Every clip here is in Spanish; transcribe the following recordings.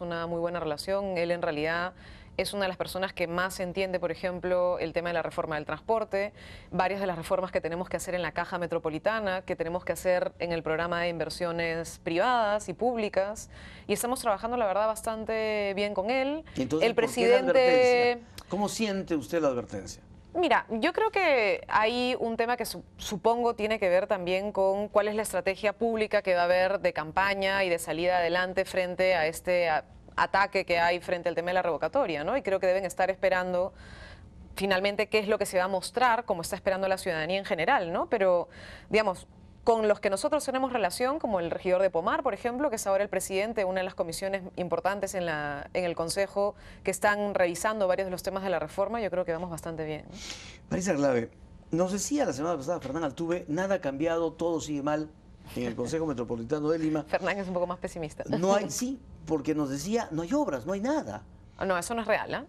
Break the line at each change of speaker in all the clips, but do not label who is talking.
una muy buena relación. Él en realidad es una de las personas que más entiende, por ejemplo, el tema de la reforma del transporte, varias de las reformas que tenemos que hacer en la caja metropolitana, que tenemos que hacer en el programa de inversiones privadas y públicas, y estamos trabajando, la verdad, bastante bien con él. el presidente...
¿Cómo siente usted la advertencia?
Mira, yo creo que hay un tema que supongo tiene que ver también con cuál es la estrategia pública que va a haber de campaña y de salida adelante frente a este ataque que hay frente al tema de la revocatoria, ¿no? Y creo que deben estar esperando finalmente qué es lo que se va a mostrar, como está esperando la ciudadanía en general, ¿no? Pero, digamos, con los que nosotros tenemos relación, como el regidor de Pomar, por ejemplo, que es ahora el presidente de una de las comisiones importantes en, el Consejo, que están revisando varios de los temas de la reforma, yo creo que vamos bastante bien.
Marisa Clave, nos decía la semana pasada Fernando, Altuve, nada ha cambiado, todo sigue mal en el Consejo Metropolitano de Lima. Fernán es un poco más pesimista. No hay, sí, porque nos decía, no hay obras, no hay nada.
No, eso no es real, ¿eh?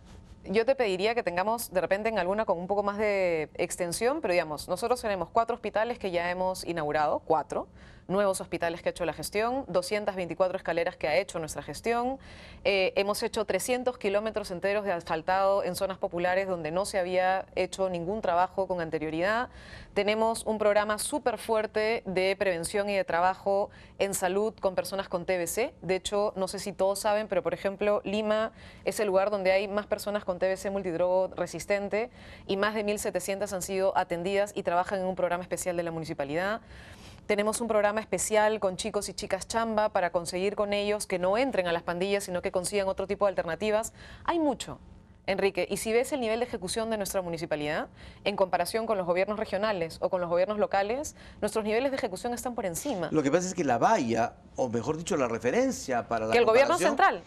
yo te pediría que tengamos de repente en alguna con un poco más de extensión, pero digamos, nosotros tenemos cuatro hospitales que ya hemos inaugurado, cuatro, nuevos hospitales que ha hecho la gestión, 224 escaleras que ha hecho nuestra gestión. Eh, hemos hecho 300 kilómetros enteros de asfaltado en zonas populares donde no se había hecho ningún trabajo con anterioridad. Tenemos un programa súper fuerte de prevención y de trabajo en salud con personas con TBC. De hecho, no sé si todos saben, pero por ejemplo, Lima es el lugar donde hay más personas con TBC multidrogo resistente y más de 1.700 han sido atendidas y trabajan en un programa especial de la municipalidad. Tenemos un programa especial con chicos y chicas chamba para conseguir con ellos que no entren a las pandillas, sino que consigan otro tipo de alternativas. Hay mucho, Enrique, y si ves el nivel de ejecución de nuestra municipalidad en comparación con los gobiernos regionales o con los gobiernos locales, nuestros niveles de ejecución están por encima. Lo que
pasa es que la valla, o mejor dicho, la referencia para la que el gobierno central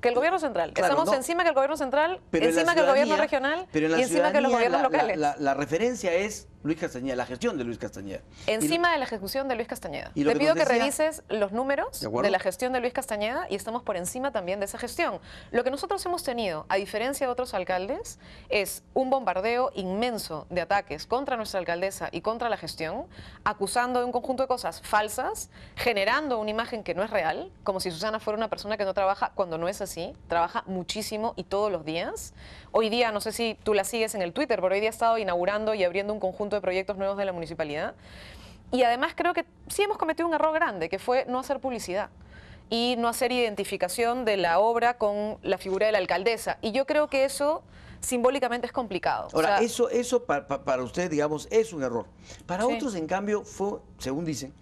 que el gobierno central. Estamos encima que el gobierno central, encima que el gobierno regional y encima que los gobiernos locales. la
referencia es Luis Castañeda, la gestión de Luis Castañeda.
Encima de la ejecución de Luis Castañeda. Y Te que pido que revises los números de, de, la gestión de Luis Castañeda y estamos por encima también de esa gestión. Lo que nosotros hemos tenido, a diferencia de otros alcaldes, es un bombardeo inmenso de ataques contra nuestra alcaldesa y contra la gestión, acusando de un conjunto de cosas falsas, generando una imagen que no es real, como si Susana fuera una persona que no trabaja cuando no es así, trabaja muchísimo y todos los días. Hoy día, no sé si tú la sigues en el Twitter, pero hoy día ha estado inaugurando y abriendo un conjunto de proyectos nuevos de la municipalidad. Y además creo que sí hemos cometido un error grande, que fue no hacer publicidad y no hacer identificación de la obra con la figura de la alcaldesa. Y yo creo que eso simbólicamente es complicado. Ahora,
eso, eso para, usted, digamos, es un error. Para otros, en cambio, fue, según dicen,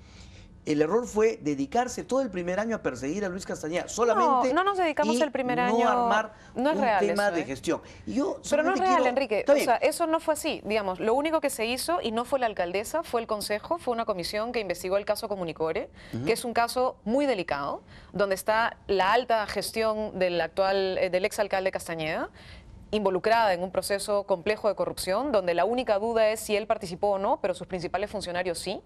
el error fue dedicarse todo el primer año a perseguir a Luis Castañeda. Solamente. No, nos dedicamos el primer año. No armar un tema de gestión. Pero
no es real, ¿eh? Enrique. O sea, eso no fue así. Digamos, lo único que se hizo, y no fue la alcaldesa, fue el consejo, fue una comisión que investigó el caso Comunicore, que es un caso muy delicado, donde está la alta gestión del actual, eh, del exalcalde Castañeda, involucrada en un proceso complejo de corrupción, donde la única duda es si él participó o no, pero sus principales funcionarios sí.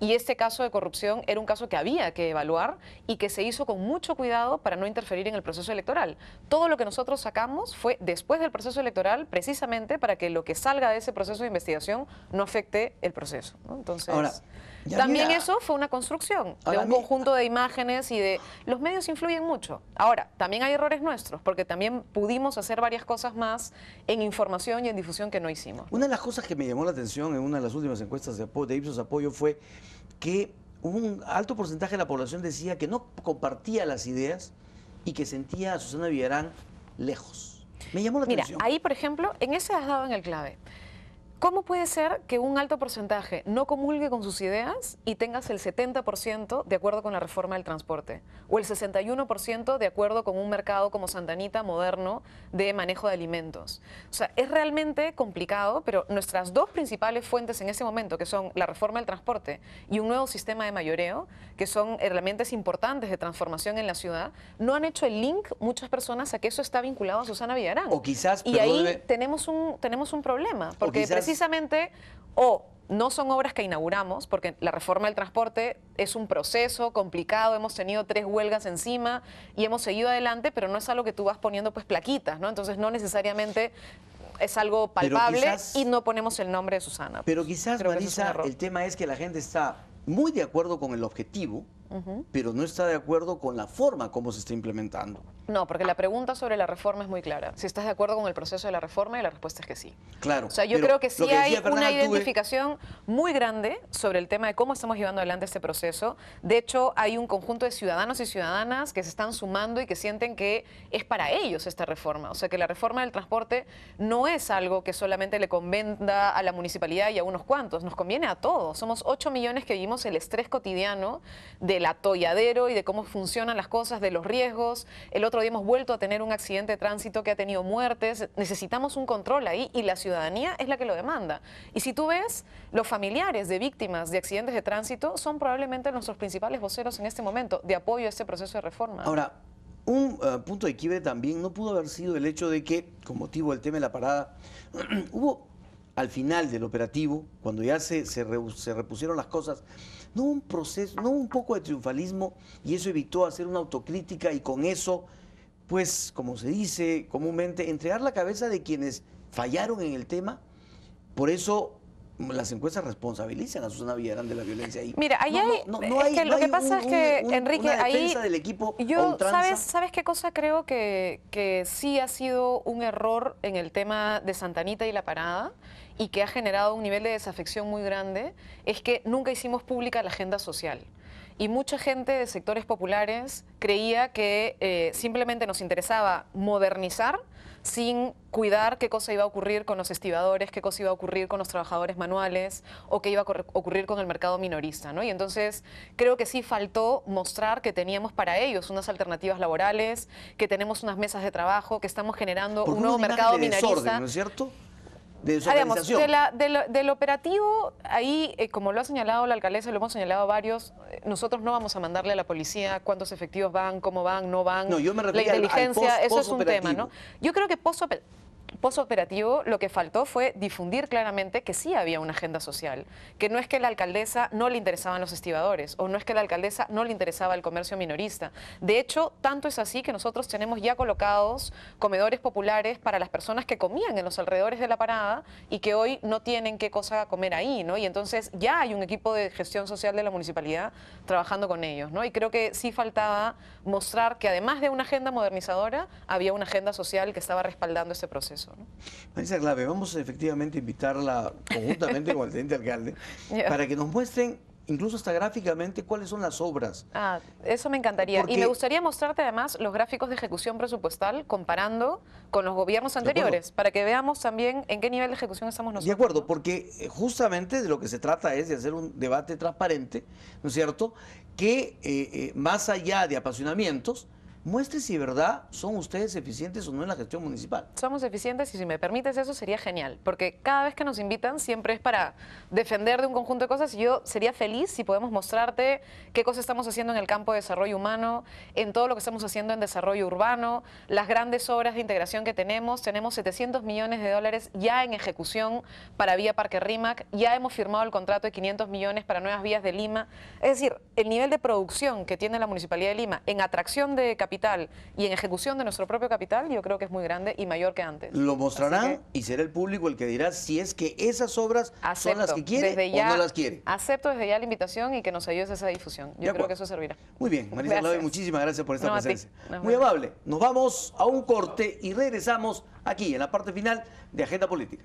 Y este caso de corrupción era un caso que había que evaluar y que se hizo con mucho cuidado para no interferir en el proceso electoral. Todo lo que nosotros sacamos fue después del proceso electoral, precisamente para que lo que salga de ese proceso de investigación no afecte el proceso. Entonces. También eso fue una construcción de un conjunto de imágenes y de... Los medios influyen mucho. Ahora, también hay errores nuestros, porque también pudimos hacer varias cosas más en información y en difusión que no hicimos.
Una de las cosas que me llamó la atención en una de las últimas encuestas de, Ipsos Apoyo fue que un alto porcentaje de la población decía que no compartía las ideas y que sentía a Susana Villarán lejos. Me llamó la atención. Mira,
ahí, por ejemplo, en ese has dado en el clave. ¿Cómo puede ser que un alto porcentaje no comulgue con sus ideas y tengas el 70% de acuerdo con la reforma del transporte? O el 61% de acuerdo con un mercado como Santanita moderno de manejo de alimentos. O sea, es realmente complicado, pero nuestras dos principales fuentes en ese momento, que son la reforma del transporte y un nuevo sistema de mayoreo, que son herramientas importantes de transformación en la ciudad, no han hecho el link muchas personas a que eso está vinculado a Susana Villarán. O quizás... Y ahí tenemos, un, tenemos un problema, porque precisamente precisamente o no son obras que inauguramos, porque la reforma del transporte es un proceso complicado, hemos tenido tres huelgas encima y hemos seguido adelante, pero no es algo que tú vas poniendo pues plaquitas, ¿no? Entonces no necesariamente es algo palpable y no ponemos el nombre de Susana. Pues.
Pero quizás, Marisa, el tema es que la gente está muy de acuerdo con el objetivo, pero no está de acuerdo con la forma como se está implementando.
No, porque la pregunta sobre la reforma es muy clara. Si estás de acuerdo con el proceso de la reforma y la respuesta es que sí. Claro. O sea, yo creo que sí hay una identificación muy grande sobre el tema de cómo estamos llevando adelante este proceso. De hecho, hay un conjunto de ciudadanos y ciudadanas que se están sumando y que sienten que es para ellos esta reforma. O sea, que la reforma del transporte no es algo que solamente le convenda a la municipalidad y a unos cuantos. Nos conviene a todos. Somos 8 millones que vivimos el estrés cotidiano del atolladero y de cómo funcionan las cosas, de los riesgos. El otro día hemos vuelto a tener un accidente de tránsito que ha tenido muertes. Necesitamos un control ahí y la ciudadanía es la que lo demanda. Y si tú ves, los familiares de víctimas de accidentes de tránsito son probablemente nuestros principales voceros en este momento de apoyo a este proceso de reforma. Ahora,
un eh, punto de quiebre también no pudo haber sido el hecho de que, con motivo del tema de la parada, hubo al final del operativo, cuando ya se repusieron las cosas, no un proceso, no un poco de triunfalismo, y eso evitó hacer una autocrítica y con eso, pues, como se dice comúnmente, entregar la cabeza de quienes fallaron en el tema. Por eso las encuestas responsabilizan a Susana Villarán de la violencia ahí. Mira, ahí no, lo que pasa es que, Enrique, ahí... del equipo yo, ¿sabes,
¿sabes qué cosa creo que, que sí ha sido un error en el tema de Santanita y la parada? y que ha generado un nivel de desafección muy grande, es que nunca hicimos pública la agenda social y mucha gente de sectores populares creía que eh, simplemente nos interesaba modernizar sin cuidar qué cosa iba a ocurrir con los estibadores, qué cosa iba a ocurrir con los trabajadores manuales o qué iba a ocurrir con el mercado minorista. ¿no? Y entonces creo que sí faltó mostrar que teníamos para ellos unas alternativas laborales, que tenemos unas mesas de trabajo, que estamos generando un nuevo mercado minorista. ¿no
es cierto? de
del operativo, ahí, eh, como lo ha señalado la alcaldesa, lo hemos señalado varios, eh, nosotros no vamos a mandarle a la policía cuántos efectivos van, cómo van, no van. yo me la inteligencia, eso es un tema, ¿no? Yo creo que post posoperativo lo que faltó fue difundir claramente que sí había una agenda social, que no es que la alcaldesa no le interesaban los estibadores o no es que la alcaldesa no le interesaba el comercio minorista. De hecho, tanto es así que nosotros tenemos ya colocados comedores populares para las personas que comían en los alrededores de la parada y que hoy no tienen qué cosa comer ahí, ¿no? Y entonces ya hay un equipo de gestión social de la municipalidad trabajando con ellos, ¿no? Y creo que sí faltaba mostrar que además de una agenda modernizadora, había una agenda social que estaba respaldando ese proceso.
Marisa Clave, vamos a efectivamente invitarla conjuntamente con el teniente alcalde para que nos muestren incluso hasta gráficamente, cuáles son las obras.
Ah, eso me encantaría. Y me gustaría mostrarte además los gráficos de ejecución presupuestal comparando con los gobiernos anteriores, para que veamos también en qué nivel de ejecución estamos nosotros. De
acuerdo, porque eh, justamente de lo que se trata es de hacer un debate transparente, ¿no es cierto?, que eh, eh, más allá de apasionamientos, muestre si verdad son ustedes eficientes o no en la gestión municipal.
Somos eficientes y si me permites eso sería genial, porque cada vez que nos invitan siempre es para defender de un conjunto de cosas y yo sería feliz si podemos mostrarte qué cosas estamos haciendo en el campo de desarrollo humano, en todo lo que estamos haciendo en desarrollo urbano, las grandes obras de integración que tenemos, tenemos 700 millones de dólares ya en ejecución para Vía Parque Rímac, ya hemos firmado el contrato de 500 millones para nuevas vías de Lima, es decir, el nivel de producción que tiene la Municipalidad de Lima en atracción de capital y en ejecución de nuestro propio capital, yo creo que es muy grande y mayor que antes.
Lo mostrarán y será el público el que dirá si es que esas obras son las que quiere o no las quiere.
Acepto desde ya la invitación y que nos ayudes a esa difusión. Yo creo que eso servirá.
Muy bien, Marisa Lave, muchísimas gracias por esta presencia. Muy amable. Nos vamos a un corte y regresamos aquí en la parte final de Agenda Política.